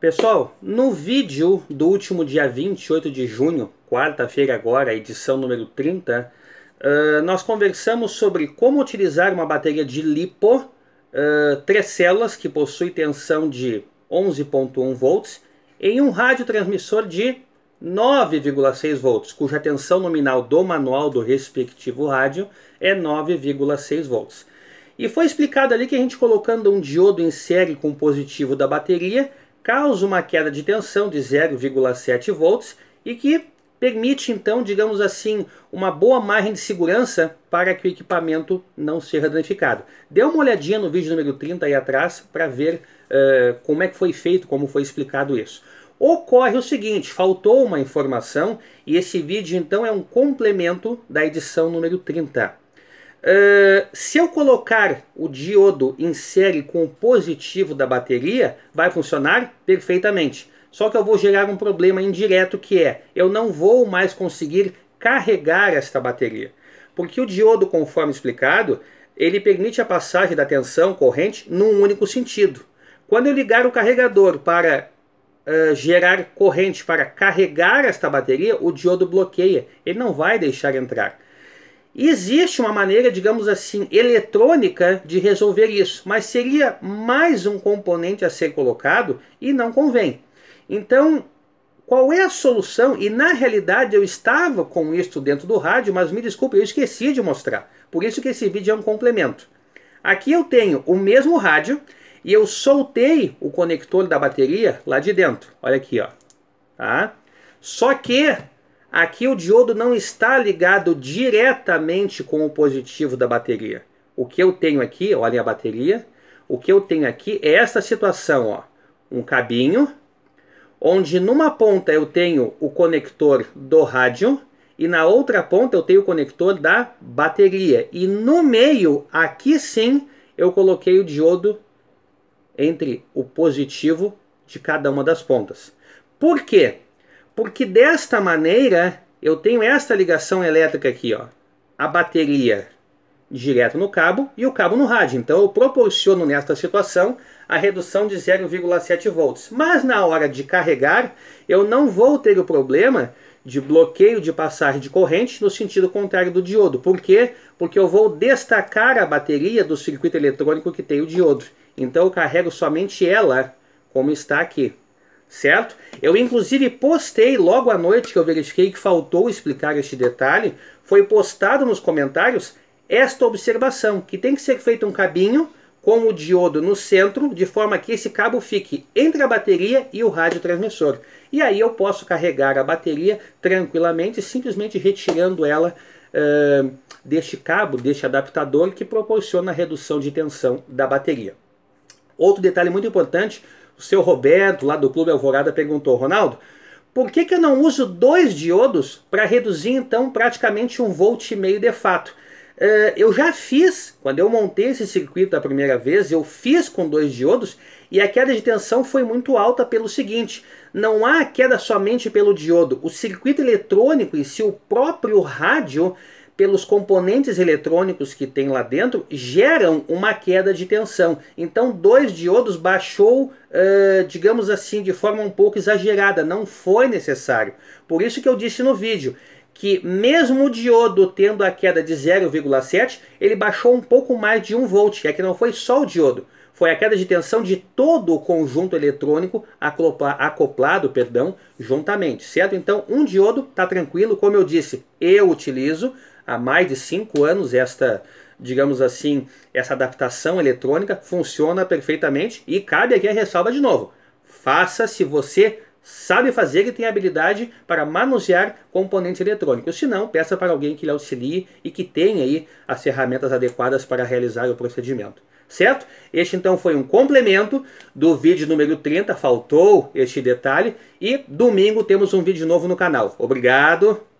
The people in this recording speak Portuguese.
Pessoal, no vídeo do último dia 28 de junho, quarta-feira agora, edição número 30, uh, nós conversamos sobre como utilizar uma bateria de lipo, uh, três células que possui tensão de 11.1 volts, em um radiotransmissor de 9,6 volts, cuja tensão nominal do manual do respectivo rádio é 9,6 volts. E foi explicado ali que a gente colocando um diodo em série com o positivo da bateria, causa uma queda de tensão de 0,7 volts e que permite então, digamos assim, uma boa margem de segurança para que o equipamento não seja danificado. Dê uma olhadinha no vídeo número 30 aí atrás para ver uh, como é que foi feito, como foi explicado isso. Ocorre o seguinte, faltou uma informação e esse vídeo então é um complemento da edição número 30. Ah, se eu colocar o diodo em série com o positivo da bateria, vai funcionar perfeitamente. Só que eu vou gerar um problema indireto que é, eu não vou mais conseguir carregar esta bateria. Porque o diodo, conforme explicado, ele permite a passagem da tensão corrente num único sentido. Quando eu ligar o carregador para uh, gerar corrente para carregar esta bateria, o diodo bloqueia, ele não vai deixar entrar existe uma maneira, digamos assim, eletrônica de resolver isso, mas seria mais um componente a ser colocado e não convém. Então, qual é a solução? E na realidade eu estava com isso dentro do rádio, mas me desculpe, eu esqueci de mostrar. Por isso que esse vídeo é um complemento. Aqui eu tenho o mesmo rádio e eu soltei o conector da bateria lá de dentro. Olha aqui, ó. Tá? Só que Aqui o diodo não está ligado diretamente com o positivo da bateria. O que eu tenho aqui, olha a bateria, o que eu tenho aqui é esta situação, ó, um cabinho, onde numa ponta eu tenho o conector do rádio e na outra ponta eu tenho o conector da bateria. E no meio, aqui sim, eu coloquei o diodo entre o positivo de cada uma das pontas. Por quê? Porque desta maneira eu tenho esta ligação elétrica aqui, ó, a bateria direto no cabo e o cabo no rádio. Então eu proporciono nesta situação a redução de 0,7 volts. Mas na hora de carregar, eu não vou ter o problema de bloqueio de passagem de corrente no sentido contrário do diodo. Por quê? Porque eu vou destacar a bateria do circuito eletrônico que tem o diodo. Então eu carrego somente ela como está aqui certo? Eu inclusive postei logo à noite que eu verifiquei que faltou explicar este detalhe, foi postado nos comentários esta observação, que tem que ser feito um cabinho com o diodo no centro, de forma que esse cabo fique entre a bateria e o radiotransmissor. E aí eu posso carregar a bateria tranquilamente, simplesmente retirando ela uh, deste cabo, deste adaptador, que proporciona a redução de tensão da bateria. Outro detalhe muito importante, o seu Roberto, lá do Clube Alvorada, perguntou: Ronaldo, por que, que eu não uso dois diodos para reduzir então praticamente um volt e meio de fato? Uh, eu já fiz, quando eu montei esse circuito a primeira vez, eu fiz com dois diodos e a queda de tensão foi muito alta pelo seguinte: não há queda somente pelo diodo, o circuito eletrônico e se si, o próprio rádio pelos componentes eletrônicos que tem lá dentro, geram uma queda de tensão. Então, dois diodos baixou, uh, digamos assim, de forma um pouco exagerada, não foi necessário. Por isso que eu disse no vídeo que mesmo o diodo tendo a queda de 0,7, ele baixou um pouco mais de 1 volt. É que não foi só o diodo, foi a queda de tensão de todo o conjunto eletrônico acoplado, perdão, juntamente, certo? Então, um diodo está tranquilo, como eu disse, eu utilizo, há mais de cinco anos esta digamos assim, essa adaptação eletrônica funciona perfeitamente e cabe aqui a ressalva de novo. Faça se você sabe fazer e tem habilidade para manusear componentes eletrônicos. Se não, peça para alguém que lhe auxilie e que tenha aí as ferramentas adequadas para realizar o procedimento. Certo? Este então foi um complemento do vídeo número 30, faltou este detalhe. E domingo temos um vídeo novo no canal. Obrigado!